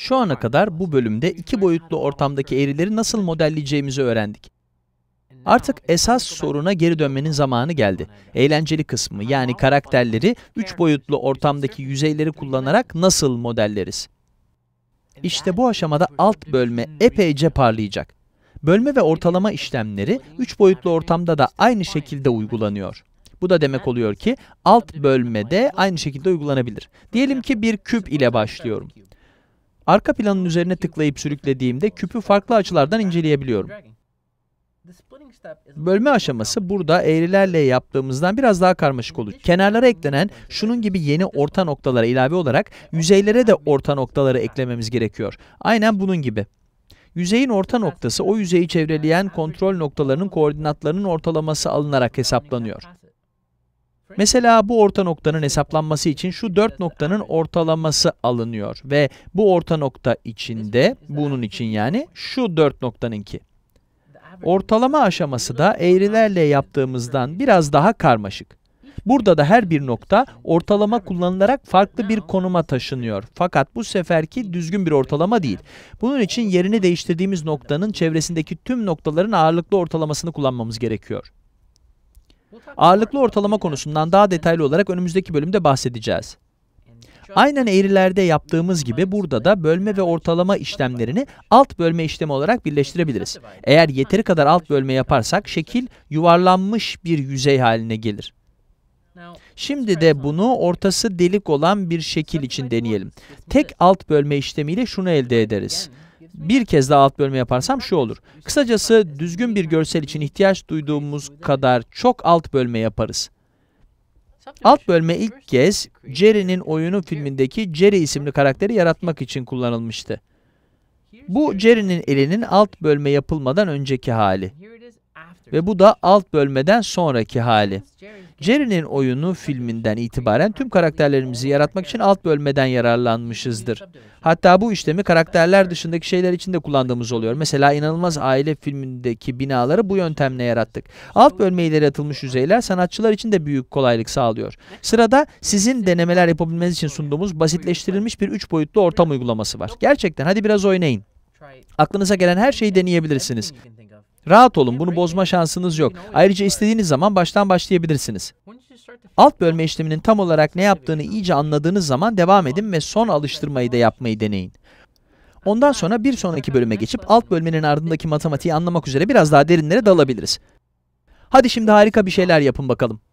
Şu ana kadar bu bölümde iki boyutlu ortamdaki eğrileri nasıl modelleyeceğimizi öğrendik. Artık esas soruna geri dönmenin zamanı geldi. Eğlenceli kısmı yani karakterleri üç boyutlu ortamdaki yüzeyleri kullanarak nasıl modelleriz? İşte bu aşamada alt bölme epeyce parlayacak. Bölme ve ortalama işlemleri üç boyutlu ortamda da aynı şekilde uygulanıyor. Bu da demek oluyor ki alt bölmede aynı şekilde uygulanabilir. Diyelim ki bir küp ile başlıyorum. Arka planın üzerine tıklayıp sürüklediğimde küpü farklı açılardan inceleyebiliyorum. Bölme aşaması burada eğrilerle yaptığımızdan biraz daha karmaşık olur. Kenarlara eklenen şunun gibi yeni orta noktalara ilave olarak yüzeylere de orta noktaları eklememiz gerekiyor. Aynen bunun gibi. Yüzeyin orta noktası o yüzeyi çevreleyen kontrol noktalarının koordinatlarının ortalaması alınarak hesaplanıyor. Mesela bu orta noktanın hesaplanması için şu dört noktanın ortalaması alınıyor ve bu orta nokta içinde, bunun için yani şu dört noktanınki. Ortalama aşaması da eğrilerle yaptığımızdan biraz daha karmaşık. Burada da her bir nokta ortalama kullanılarak farklı bir konuma taşınıyor. Fakat bu seferki düzgün bir ortalama değil. Bunun için yerini değiştirdiğimiz noktanın çevresindeki tüm noktaların ağırlıklı ortalamasını kullanmamız gerekiyor. Ağırlıklı ortalama konusundan daha detaylı olarak önümüzdeki bölümde bahsedeceğiz. Aynen eğrilerde yaptığımız gibi burada da bölme ve ortalama işlemlerini alt bölme işlemi olarak birleştirebiliriz. Eğer yeteri kadar alt bölme yaparsak şekil yuvarlanmış bir yüzey haline gelir. Şimdi de bunu ortası delik olan bir şekil için deneyelim. Tek alt bölme işlemiyle şunu elde ederiz bir kez daha alt bölme yaparsam şu olur. Kısacası düzgün bir görsel için ihtiyaç duyduğumuz kadar çok alt bölme yaparız. Alt bölme ilk kez Jerry'nin oyunu filmindeki Jerry isimli karakteri yaratmak için kullanılmıştı. Bu Jerry'nin elinin alt bölme yapılmadan önceki hali. Ve bu da alt bölmeden sonraki hali. Jerry'nin oyunu filminden itibaren tüm karakterlerimizi yaratmak için alt bölmeden yararlanmışızdır. Hatta bu işlemi karakterler dışındaki şeyler için de kullandığımız oluyor. Mesela inanılmaz aile filmindeki binaları bu yöntemle yarattık. Alt bölme yaratılmış yüzeyler sanatçılar için de büyük kolaylık sağlıyor. Sırada sizin denemeler yapabilmeniz için sunduğumuz basitleştirilmiş bir üç boyutlu ortam uygulaması var. Gerçekten hadi biraz oynayın. Aklınıza gelen her şeyi deneyebilirsiniz. Rahat olun, bunu bozma şansınız yok. Ayrıca istediğiniz zaman baştan başlayabilirsiniz. Alt bölme işleminin tam olarak ne yaptığını iyice anladığınız zaman devam edin ve son alıştırmayı da yapmayı deneyin. Ondan sonra bir sonraki bölüme geçip alt bölmenin ardındaki matematiği anlamak üzere biraz daha derinlere dalabiliriz. Hadi şimdi harika bir şeyler yapın bakalım.